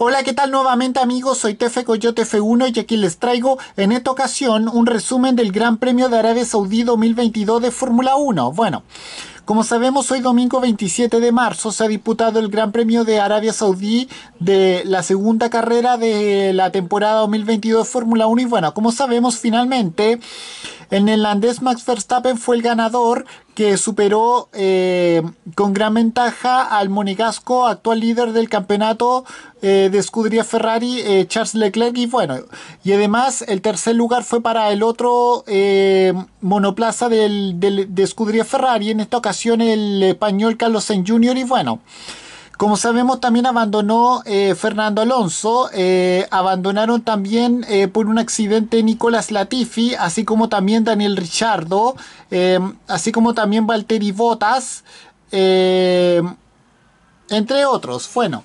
Hola, ¿qué tal nuevamente amigos? Soy Tefe Coyote F1 y aquí les traigo en esta ocasión un resumen del Gran Premio de Arabia Saudí 2022 de Fórmula 1. Bueno, como sabemos, hoy domingo 27 de marzo se ha disputado el Gran Premio de Arabia Saudí de la segunda carrera de la temporada 2022 de Fórmula 1 y bueno, como sabemos finalmente... El neerlandés Max Verstappen fue el ganador que superó eh, con gran ventaja al monegasco actual líder del campeonato eh, de escudería Ferrari eh, Charles Leclerc y bueno y además el tercer lugar fue para el otro monoplaza del, de escudería Ferrari en esta ocasión el español Carlos Sainz Jr. y bueno como sabemos, también abandonó eh, Fernando Alonso, eh, abandonaron también eh, por un accidente Nicolás Latifi, así como también Daniel Richardo, em, así como también Valtteri Bottas, em, entre otros. Bueno,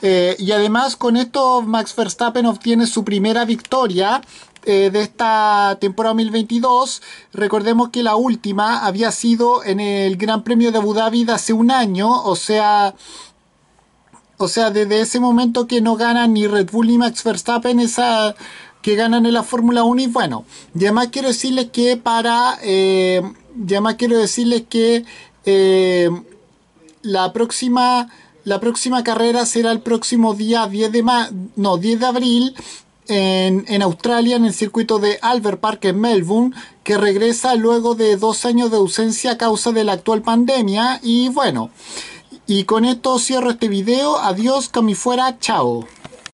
y además con esto Max Verstappen obtiene su primera victoria de esta temporada 2022. Recordemos que la última había sido en el Gran Premio de Abu Dhabi hace un año, o sea, o sea, desde ese momento que no ganan ni Red Bull ni Max Verstappen, esa que ganan en la Fórmula 1 y bueno, Ya además quiero decirles que para, eh, quiero decirles que eh, la próxima, la próxima carrera será el próximo día 10 de, ma no, 10 de abril en, en, Australia, en el circuito de Albert Park en Melbourne, que regresa luego de dos años de ausencia a causa de la actual pandemia. Y bueno, y con esto cierro este video. Adiós, camifuera. Chao.